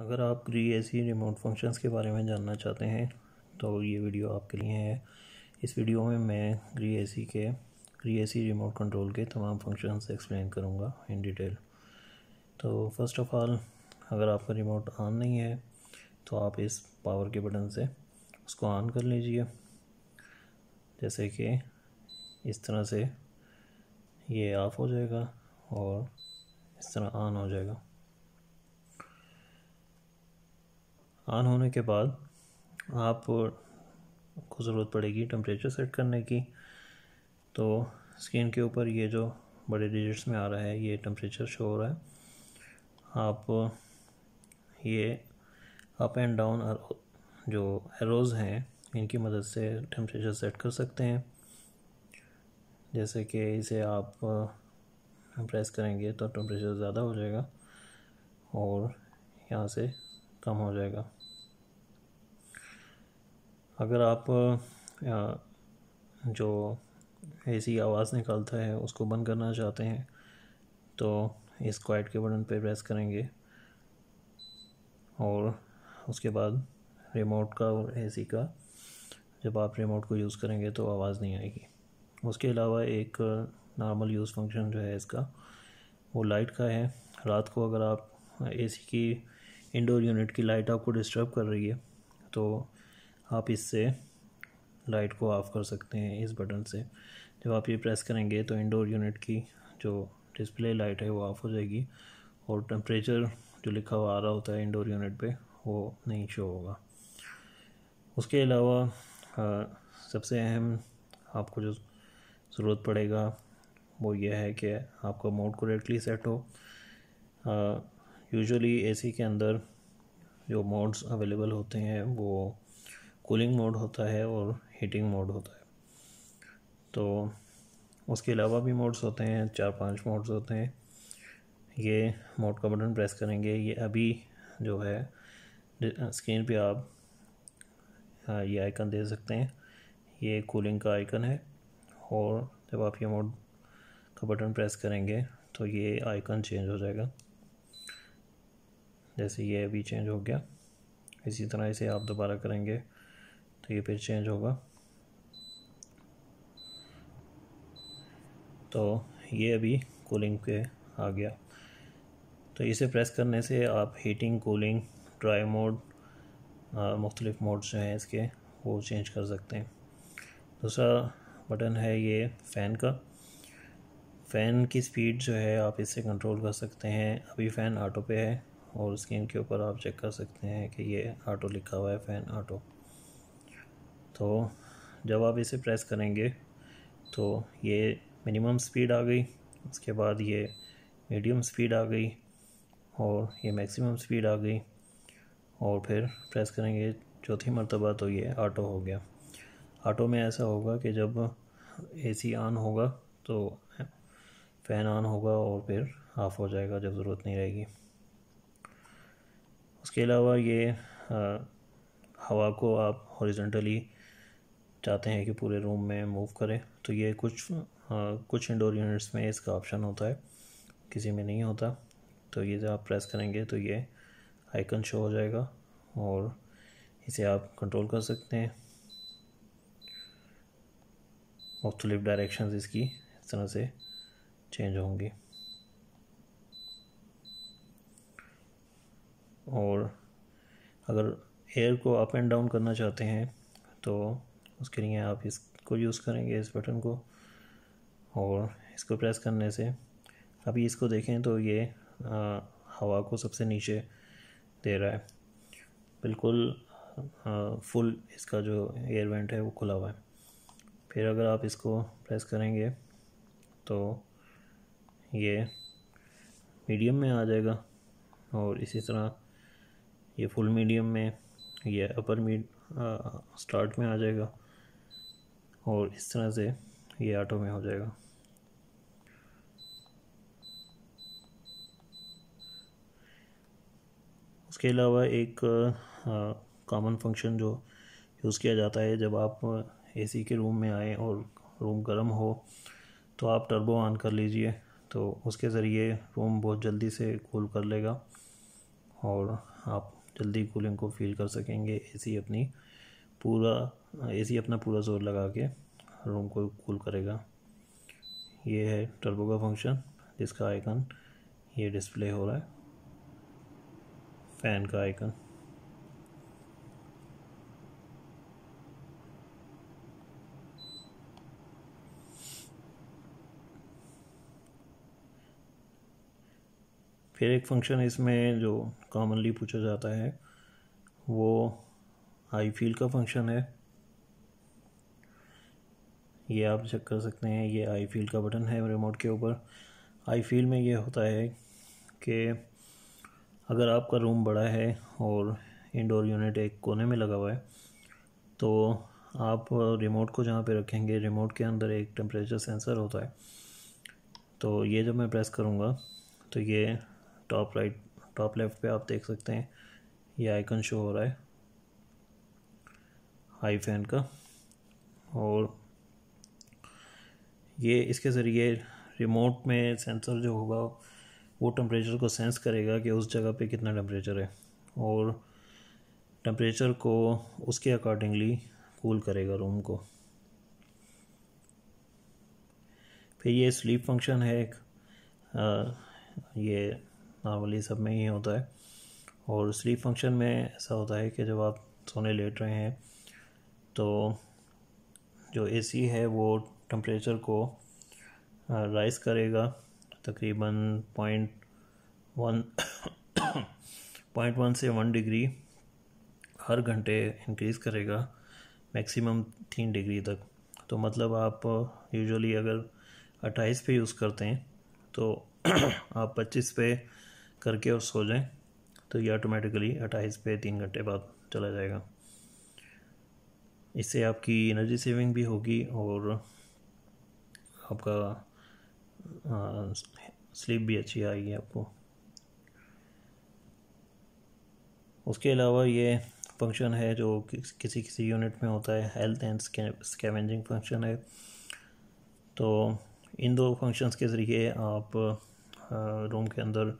अगर आप ग्री ऐसी रिमोट फंक्शंस के बारे में जानना चाहते हैं तो ये वीडियो आपके लिए है इस वीडियो में मैं ग्री सी के ग्री सी रिमोट कंट्रोल के तमाम फंक्शंस एक्सप्लेन करूँगा इन डिटेल तो फर्स्ट ऑफ ऑल अगर आपका रिमोट ऑन नहीं है तो आप इस पावर के बटन से उसको ऑन कर लीजिए जैसे कि इस तरह से ये ऑफ़ हो जाएगा और इस तरह ऑन हो जाएगा ऑन होने के बाद आप को ज़रूरत पड़ेगी टम्परेचर सेट करने की तो स्क्रीन के ऊपर ये जो बड़े डिजिट्स में आ रहा है ये टम्परेचर शो हो रहा है आप ये अप एंड डाउन जो एरोज़ हैं इनकी मदद से टेम्परेचर सेट कर सकते हैं जैसे कि इसे आप प्रेस करेंगे तो टेम्परेचर ज़्यादा हो जाएगा और यहाँ से कम हो जाएगा अगर आप जो ऐसी आवाज़ निकालता है उसको बंद करना चाहते हैं तो इस क्वाइट के बटन पर प्रेस करेंगे और उसके बाद रिमोट का और एसी का जब आप रिमोट को यूज़ करेंगे तो आवाज़ नहीं आएगी उसके अलावा एक नॉर्मल यूज़ फंक्शन जो है इसका वो लाइट का है रात को अगर आप एसी की इंडोर यूनिट की लाइट आपको डिस्टर्ब कर रही है तो आप इससे लाइट को ऑफ़ कर सकते हैं इस बटन से जब आप ये प्रेस करेंगे तो इंडोर यूनिट की जो डिस्प्ले लाइट है वो ऑफ़ हो जाएगी और टेम्परेचर जो लिखा हुआ आ रहा होता है इंडोर यूनिट पे वो नहीं शो होगा उसके अलावा सबसे अहम आपको जो ज़रूरत पड़ेगा वो ये है कि आपका मोड करेक्टली सेट हो आ, यूजुअली एसी के अंदर जो मोड्स अवेलेबल होते हैं वो कूलिंग मोड होता है और हीटिंग मोड होता है तो उसके अलावा भी मोड्स होते हैं चार पांच मोड्स होते हैं ये मोड का बटन प्रेस करेंगे ये अभी जो है स्क्रीन पे आप हाँ, ये आइकन दे सकते हैं ये कूलिंग का आइकन है और जब आप ये मोड का बटन प्रेस करेंगे तो ये आइकन चेंज हो जाएगा जैसे ये अभी चेंज हो गया इसी तरह इसे आप दोबारा करेंगे तो ये फिर चेंज होगा तो ये अभी कूलिंग पे आ गया तो इसे प्रेस करने से आप हीटिंग कूलिंग ड्राई मोड मुख्तलिफ़ मोड्स जो हैं इसके वो चेंज कर सकते हैं दूसरा बटन है ये फ़ैन का फ़ैन की स्पीड जो है आप इससे कंट्रोल कर सकते हैं अभी फ़ैन ऑटो पे है और स्क्रीन के ऊपर आप चेक कर सकते हैं कि ये ऑटो लिखा हुआ है फ़ैन ऑटो तो जब आप इसे प्रेस करेंगे तो ये मिनिमम स्पीड आ गई उसके बाद ये मीडियम स्पीड आ गई और ये मैक्सिमम स्पीड आ गई और फिर प्रेस करेंगे चौथी मरतबा तो ये ऑटो हो गया ऑटो में ऐसा होगा कि जब एसी ऑन होगा तो फ़ैन ऑन होगा और फिर ऑफ़ हो जाएगा जब ज़रूरत नहीं रहेगी उसके अलावा ये आ, हवा को आप हॉरिजेंटली चाहते हैं कि पूरे रूम में मूव करें तो ये कुछ आ, कुछ इंडोर यूनिट्स में इसका ऑप्शन होता है किसी में नहीं होता तो ये जब आप प्रेस करेंगे तो ये आइकन शो हो जाएगा और इसे आप कंट्रोल कर सकते हैं मुख्तलिफ डायरेक्शंस इसकी इस तरह से चेंज होंगी और अगर एयर को अप एंड डाउन करना चाहते हैं तो उसके लिए आप इसको यूज़ करेंगे इस बटन को और इसको प्रेस करने से अभी इसको देखें तो ये हवा को सबसे नीचे दे रहा है बिल्कुल फुल इसका जो एयर वेंट है वो खुला हुआ है फिर अगर आप इसको प्रेस करेंगे तो ये मीडियम में आ जाएगा और इसी तरह ये फुल मीडियम में ये अपर मीड स्टार्ट में आ जाएगा और इस तरह से ये ऑटो में हो जाएगा उसके अलावा एक कॉमन फंक्शन जो यूज़ किया जाता है जब आप एसी के रूम में आए और रूम गर्म हो तो आप टर्बो ऑन कर लीजिए तो उसके ज़रिए रूम बहुत जल्दी से कूल कर लेगा और आप जल्दी कूलिंग को फील कर सकेंगे एसी अपनी पूरा एसी अपना पूरा जोर लगा के रूम को कूल करेगा ये है टर्बो का फंक्शन जिसका आइकन ये डिस्प्ले हो रहा है फ़ैन का आइकन फिर एक फंक्शन इसमें जो कॉमनली पूछा जाता है वो आई फील का फंक्शन है ये आप चेक कर सकते हैं ये आई फील का बटन है रिमोट के ऊपर आई फील में ये होता है कि अगर आपका रूम बड़ा है और इंडोर यूनिट एक कोने में लगा हुआ है तो आप रिमोट को जहाँ पे रखेंगे रिमोट के अंदर एक टेम्परेचर सेंसर होता है तो ये जब मैं प्रेस करूँगा तो ये टॉप राइट टॉप लेफ़्ट पे आप देख सकते हैं ये आइकन शो हो रहा है हाई फैन का और ये इसके ज़रिए रिमोट में सेंसर जो होगा वो टेम्परेचर को सेंस करेगा कि उस जगह पे कितना टेम्परेचर है और टम्परेचर को उसके अकॉर्डिंगली कूल करेगा रूम को फिर ये स्लीप फंक्शन है एक आ, ये नॉर्मली सब में ही होता है और स्लीप फंक्शन में ऐसा होता है कि जब आप सोने लेट रहे हैं तो जो एसी है वो टम्परेचर को राइज करेगा तकरीबन पॉइंट वन पॉइंट वन से वन डिग्री हर घंटे इंक्रीज़ करेगा मैक्सिमम तीन डिग्री तक तो मतलब आप यूजुअली अगर अट्ठाईस पे यूज़ करते हैं तो आप पच्चीस पे करके और सो जाएं तो ये ऑटोमेटिकली अट्ठाईस पे तीन घंटे बाद चला जाएगा इससे आपकी एनर्जी सेविंग भी होगी और आपका आ, स्लीप भी अच्छी आएगी आपको उसके अलावा ये फंक्शन है जो किसी किसी यूनिट में होता है हेल्थ एंड स्कैमेंजिंग फंक्शन है तो इन दो फंक्शंस के ज़रिए आप रूम के अंदर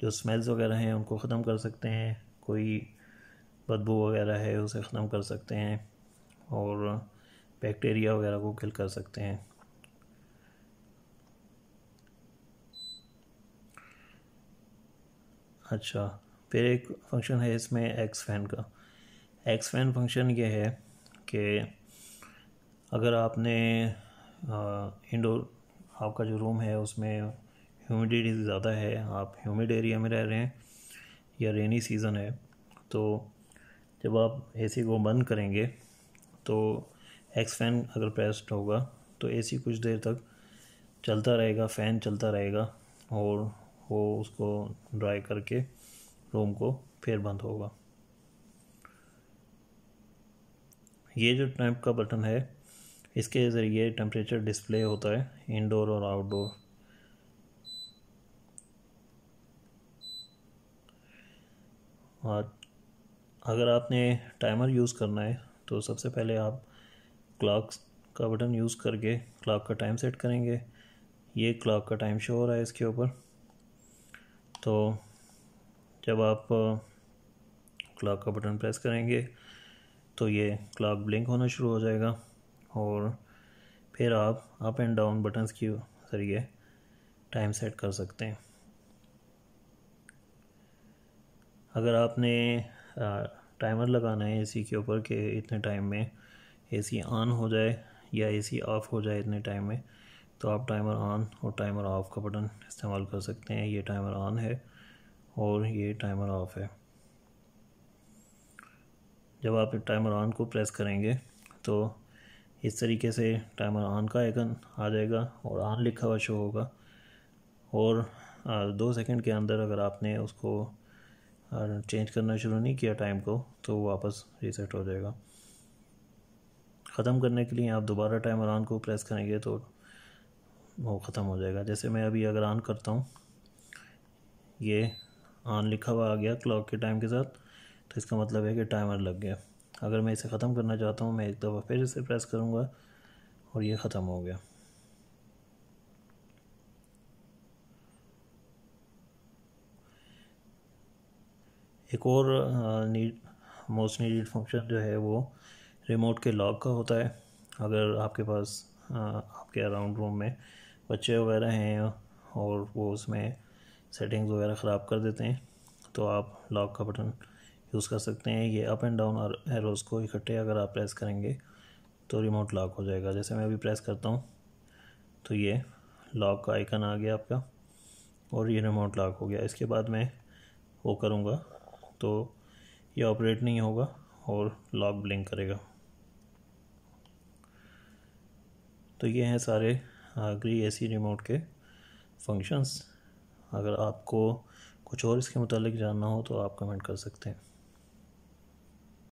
जो स्मेल्स वगैरह हैं उनको ख़त्म कर सकते हैं कोई बदबू वगैरह है उसे ख़त्म कर सकते हैं और बैक्टीरिया वगैरह को किल कर सकते हैं अच्छा फिर एक फंक्शन है इसमें एक्स फैन का एक्स फैन फंक्शन ये है कि अगर आपने इंडोर आपका जो रूम है उसमें ह्यूमिडिटी ज़्यादा है आप ह्यूमिड एरिया में रह रहे हैं या रेनी सीज़न है तो जब आप एसी को बंद करेंगे तो एक्स फैन अगर प्रेस्ड होगा तो एसी कुछ देर तक चलता रहेगा फ़ैन चलता रहेगा और वो उसको ड्राई करके रूम को फिर बंद होगा ये जो टैंप का बटन है इसके ज़रिए टेम्परेचर डिस्प्ले होता है इंडोर और आउटडोर और अगर आपने टाइमर यूज़ करना है तो सबसे पहले आप क्लॉक का बटन यूज़ करके क्लॉक का टाइम सेट करेंगे ये क्लॉक का टाइम शो हो रहा है इसके ऊपर तो जब आप क्लॉक का बटन प्रेस करेंगे तो ये क्लॉक ब्लिंक होना शुरू हो जाएगा और फिर आप अप एंड डाउन बटन्स के ज़रिए टाइम सेट कर सकते हैं अगर आपने टाइमर लगाना है एसी के ऊपर कि इतने टाइम में एसी ऑन हो जाए या एसी ऑफ़ हो जाए इतने टाइम में तो आप टाइमर ऑन और टाइमर ऑफ़ का बटन इस्तेमाल कर सकते हैं ये टाइमर ऑन है और ये टाइमर ऑफ़ है जब आप टाइमर ऑन को प्रेस करेंगे तो इस तरीके से टाइमर ऑन का आइकन आ जाएगा और ऑन लिखा हुआ शो होगा और दो सेकंड के अंदर अगर आपने उसको और चेंज करना शुरू नहीं किया टाइम को तो वापस रीसेट हो जाएगा ख़त्म करने के लिए आप दोबारा टाइमर ऑन को प्रेस करेंगे तो वो ख़त्म हो जाएगा जैसे मैं अभी अगर ऑन करता हूँ ये ऑन लिखा हुआ आ गया क्लॉक के टाइम के साथ तो इसका मतलब है कि टाइमर लग गया अगर मैं इसे ख़त्म करना चाहता हूँ मैं एक दफ़ा फिर इसे प्रेस करूँगा और ये ख़त्म हो गया एक और नीड मोस्ट नीडेड फंक्शन जो है वो रिमोट के लॉक का होता है अगर आपके पास आ, आपके अराउंड रूम में बच्चे वगैरह हैं और वो उसमें सेटिंग्स वगैरह ख़राब कर देते हैं तो आप लॉक का बटन यूज़ कर सकते हैं ये अप एंड डाउन एरोज़ को इकट्ठे अगर आप प्रेस करेंगे तो रिमोट लॉक हो जाएगा जैसे मैं अभी प्रेस करता हूँ तो ये लॉक का आइकन आ गया आपका और ये रिमोट लॉक हो गया इसके बाद मैं वो करूँगा तो ये ऑपरेट नहीं होगा और लॉक ब्लिंक करेगा तो ये हैं सारे ए सी रिमोट के फंक्शंस अगर आपको कुछ और इसके मुतालिक जानना हो तो आप कमेंट कर सकते हैं